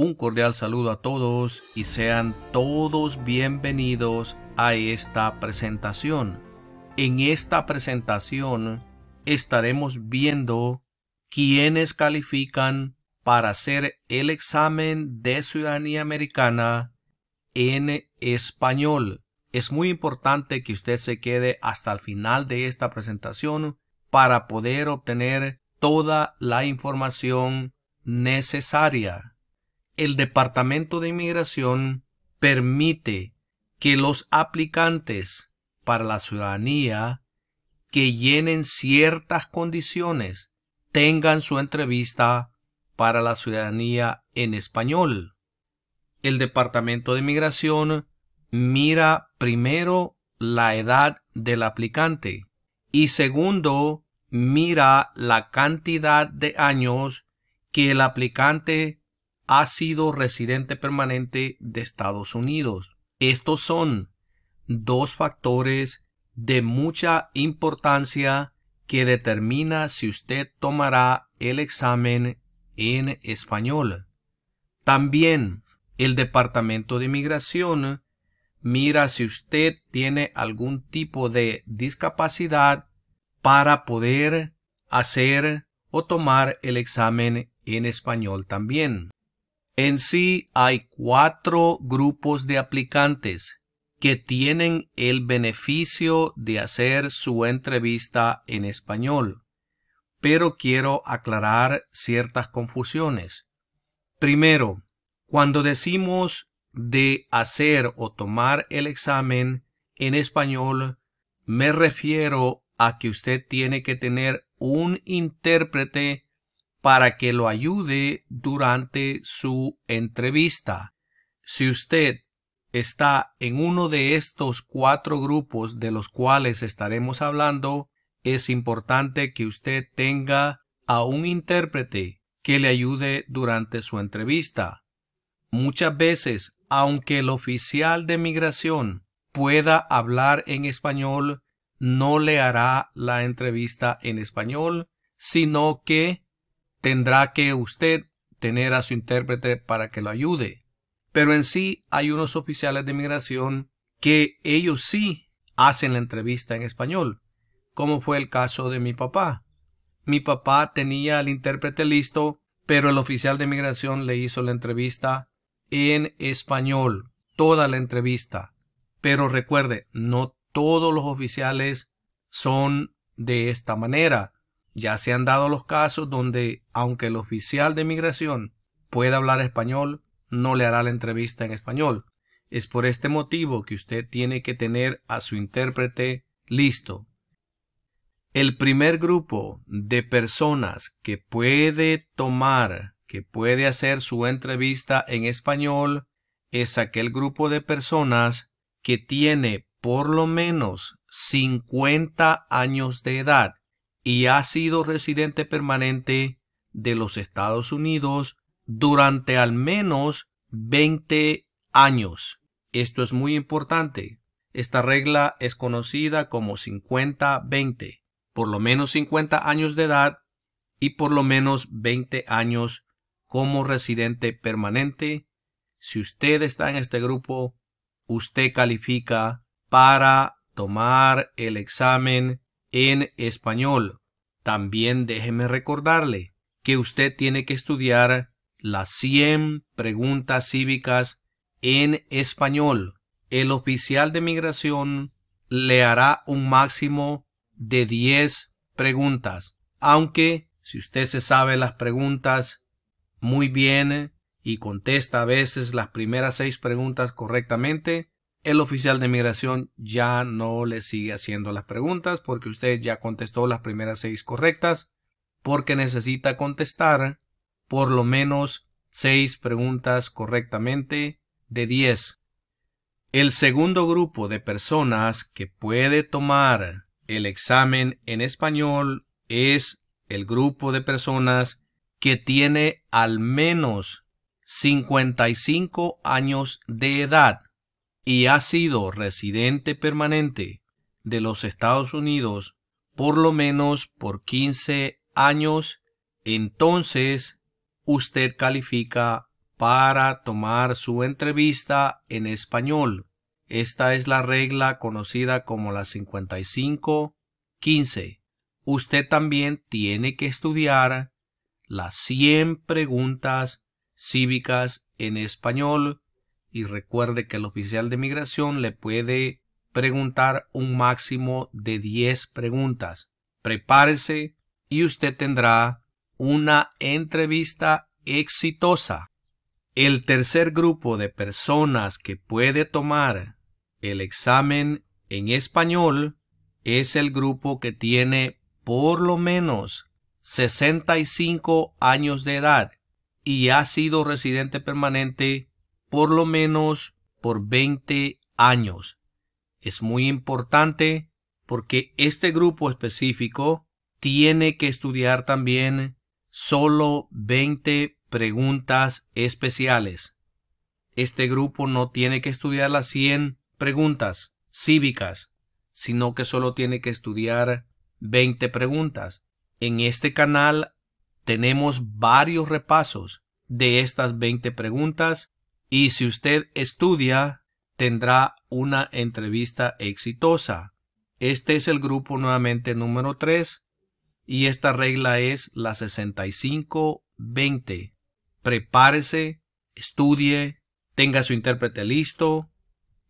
Un cordial saludo a todos y sean todos bienvenidos a esta presentación. En esta presentación estaremos viendo quiénes califican para hacer el examen de ciudadanía americana en español. Es muy importante que usted se quede hasta el final de esta presentación para poder obtener toda la información necesaria el Departamento de Inmigración permite que los aplicantes para la ciudadanía que llenen ciertas condiciones tengan su entrevista para la ciudadanía en español. El Departamento de Inmigración mira primero la edad del aplicante y segundo mira la cantidad de años que el aplicante ha sido residente permanente de Estados Unidos. Estos son dos factores de mucha importancia que determina si usted tomará el examen en español. También el Departamento de Inmigración mira si usted tiene algún tipo de discapacidad para poder hacer o tomar el examen en español también. En sí hay cuatro grupos de aplicantes que tienen el beneficio de hacer su entrevista en español, pero quiero aclarar ciertas confusiones. Primero, cuando decimos de hacer o tomar el examen en español, me refiero a que usted tiene que tener un intérprete para que lo ayude durante su entrevista. Si usted está en uno de estos cuatro grupos de los cuales estaremos hablando, es importante que usted tenga a un intérprete que le ayude durante su entrevista. Muchas veces, aunque el oficial de migración pueda hablar en español, no le hará la entrevista en español, sino que Tendrá que usted tener a su intérprete para que lo ayude. Pero en sí hay unos oficiales de inmigración que ellos sí hacen la entrevista en español, como fue el caso de mi papá. Mi papá tenía al intérprete listo, pero el oficial de inmigración le hizo la entrevista en español, toda la entrevista. Pero recuerde, no todos los oficiales son de esta manera. Ya se han dado los casos donde, aunque el oficial de migración pueda hablar español, no le hará la entrevista en español. Es por este motivo que usted tiene que tener a su intérprete listo. El primer grupo de personas que puede tomar, que puede hacer su entrevista en español, es aquel grupo de personas que tiene por lo menos 50 años de edad y ha sido residente permanente de los Estados Unidos durante al menos 20 años. Esto es muy importante. Esta regla es conocida como 50-20, por lo menos 50 años de edad y por lo menos 20 años como residente permanente. Si usted está en este grupo, usted califica para tomar el examen en español. También déjeme recordarle que usted tiene que estudiar las 100 preguntas cívicas en español. El oficial de migración le hará un máximo de 10 preguntas, aunque si usted se sabe las preguntas muy bien y contesta a veces las primeras seis preguntas correctamente, el oficial de migración ya no le sigue haciendo las preguntas porque usted ya contestó las primeras seis correctas, porque necesita contestar por lo menos seis preguntas correctamente de diez. El segundo grupo de personas que puede tomar el examen en español es el grupo de personas que tiene al menos 55 años de edad y ha sido residente permanente de los Estados Unidos por lo menos por 15 años, entonces usted califica para tomar su entrevista en español. Esta es la regla conocida como la 55-15. Usted también tiene que estudiar las 100 preguntas cívicas en español y recuerde que el oficial de migración le puede preguntar un máximo de 10 preguntas. Prepárese y usted tendrá una entrevista exitosa. El tercer grupo de personas que puede tomar el examen en español es el grupo que tiene por lo menos 65 años de edad y ha sido residente permanente por lo menos por 20 años. Es muy importante porque este grupo específico tiene que estudiar también solo 20 preguntas especiales. Este grupo no tiene que estudiar las 100 preguntas cívicas, sino que solo tiene que estudiar 20 preguntas. En este canal tenemos varios repasos de estas 20 preguntas y si usted estudia, tendrá una entrevista exitosa. Este es el grupo nuevamente número 3 y esta regla es la 65-20. Prepárese, estudie, tenga su intérprete listo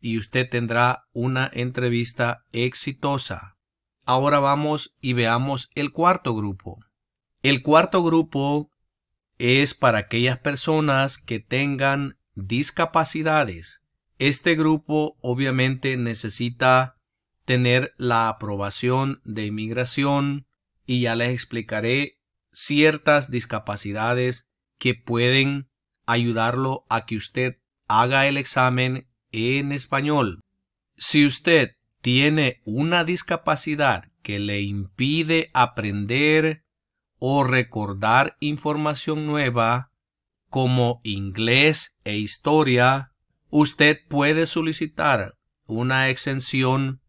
y usted tendrá una entrevista exitosa. Ahora vamos y veamos el cuarto grupo. El cuarto grupo es para aquellas personas que tengan discapacidades. Este grupo obviamente necesita tener la aprobación de inmigración y ya les explicaré ciertas discapacidades que pueden ayudarlo a que usted haga el examen en español. Si usted tiene una discapacidad que le impide aprender o recordar información nueva, como inglés e historia, usted puede solicitar una exención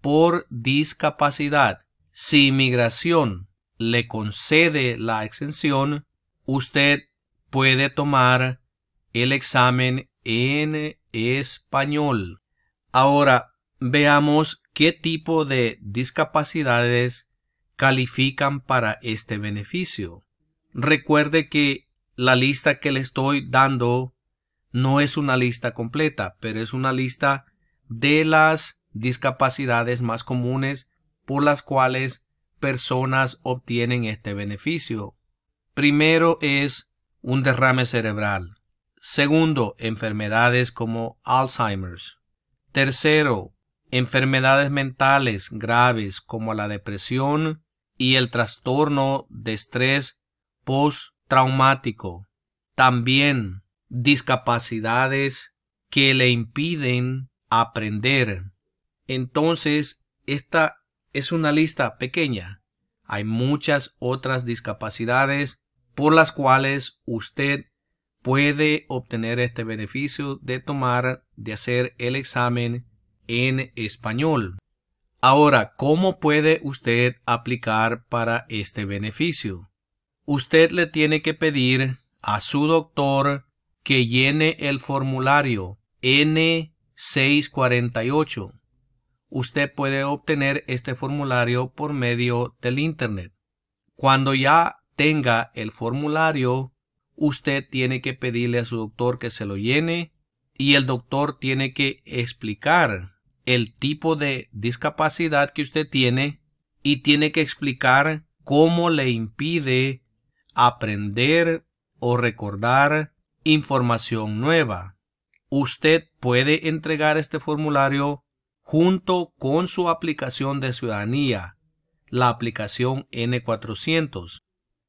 por discapacidad. Si inmigración le concede la exención, usted puede tomar el examen en español. Ahora veamos qué tipo de discapacidades califican para este beneficio. Recuerde que la lista que le estoy dando no es una lista completa, pero es una lista de las discapacidades más comunes por las cuales personas obtienen este beneficio. Primero es un derrame cerebral. Segundo, enfermedades como Alzheimer's. Tercero, enfermedades mentales graves como la depresión y el trastorno de estrés post traumático, también discapacidades que le impiden aprender. Entonces, esta es una lista pequeña. Hay muchas otras discapacidades por las cuales usted puede obtener este beneficio de tomar, de hacer el examen en español. Ahora, ¿cómo puede usted aplicar para este beneficio? usted le tiene que pedir a su doctor que llene el formulario N648. Usted puede obtener este formulario por medio del Internet. Cuando ya tenga el formulario, usted tiene que pedirle a su doctor que se lo llene y el doctor tiene que explicar el tipo de discapacidad que usted tiene y tiene que explicar cómo le impide aprender o recordar información nueva. Usted puede entregar este formulario junto con su aplicación de ciudadanía, la aplicación N400.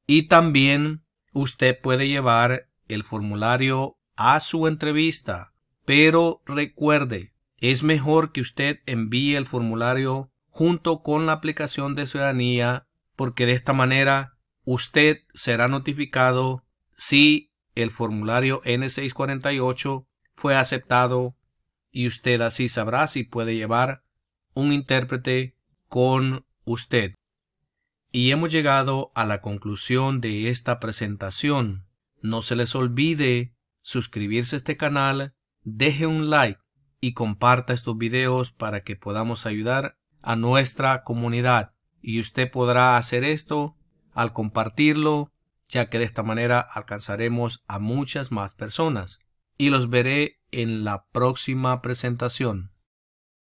Y también usted puede llevar el formulario a su entrevista, pero recuerde, es mejor que usted envíe el formulario junto con la aplicación de ciudadanía porque de esta manera usted será notificado si el formulario N648 fue aceptado y usted así sabrá si puede llevar un intérprete con usted. Y hemos llegado a la conclusión de esta presentación. No se les olvide suscribirse a este canal, deje un like y comparta estos videos para que podamos ayudar a nuestra comunidad. Y usted podrá hacer esto al compartirlo, ya que de esta manera alcanzaremos a muchas más personas. Y los veré en la próxima presentación.